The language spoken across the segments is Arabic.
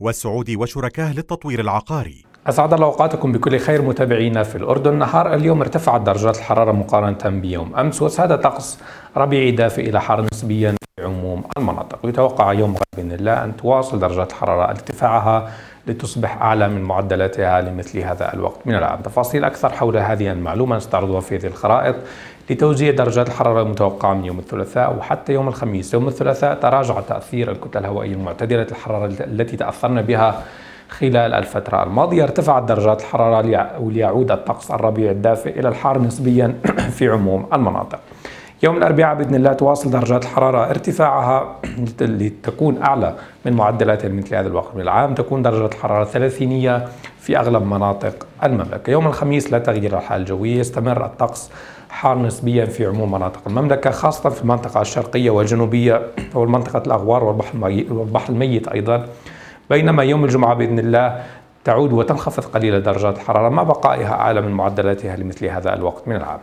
والسعودي وشركاه للتطوير العقاري أسعد الله أوقاتكم بكل خير متابعينا في الأردن نهار اليوم ارتفعت درجات الحرارة مقارنة بيوم أمس وساد طقس ربيعي دافئ إلى حار نسبيا في عموم المناطق ويتوقع يوم غد بإذن الله أن تواصل درجات الحرارة ارتفاعها لتصبح أعلى من معدلاتها لمثل هذا الوقت من العام تفاصيل أكثر حول هذه المعلومة نستعرضها في هذه الخرائط لتوزيع درجات الحرارة المتوقعة من يوم الثلاثاء وحتى يوم الخميس يوم الثلاثاء تراجع تأثير الكتلة الهوائية المعتدلة الحرارة التي تأثرنا بها خلال الفترة الماضية ارتفعت درجات الحرارة ليعود الطقس الربيع الدافئ إلى الحار نسبيا في عموم المناطق يوم الأربعاء بإذن الله تواصل درجات الحرارة ارتفاعها لتكون أعلى من معدلاتها مثل هذا الوقت من العام تكون درجة الحرارة ثلاثينية في أغلب مناطق المملكة يوم الخميس لا تغيير الحالة الجوية يستمر الطقس حار نسبيا في عموم مناطق المملكة خاصة في المنطقة الشرقية والجنوبية والمنطقة الأغوار والبحر الميت أيضا بينما يوم الجمعة بإذن الله تعود وتنخفض قليلا درجات الحرارة مع بقائها أعلى من معدلاتها لمثل هذا الوقت من العام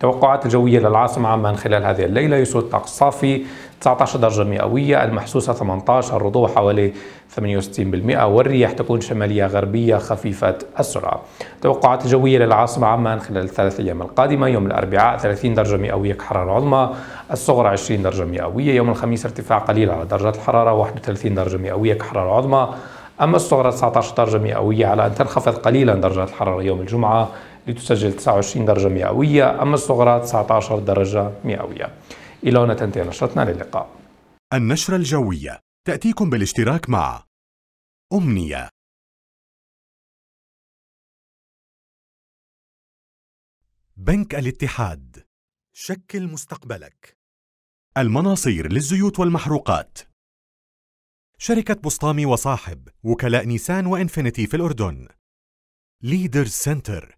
توقعات الجوية للعاصمة عمان خلال هذه الليلة يسود طقس صافي 19 درجة مئوية المحسوسة 18 الرطوبة حوالي 68% والرياح تكون شمالية غربية خفيفة السرعة توقعات الجوية للعاصمة عمان خلال الثلاث أيام القادمة يوم الأربعاء 30 درجة مئوية كحرارة عظمى الصغرى 20 درجة مئوية يوم الخميس ارتفاع قليل على درجات الحرارة 31 درجة مئوية كحرارة عظمى أما الصغرى 19 درجة مئوية على أن تنخفض قليلا درجات الحرارة يوم الجمعة لتسجل 29 درجة مئوية أما الصغرى 19 درجة مئوية إلى هنا تنتهي نشرتنا للقاء النشرة الجوية تأتيكم بالاشتراك مع أمنية بنك الاتحاد شكل مستقبلك المناصير للزيوت والمحروقات شركة بسطامي وصاحب وكلاء نيسان وإنفينيتي في الأردن ليدرز سنتر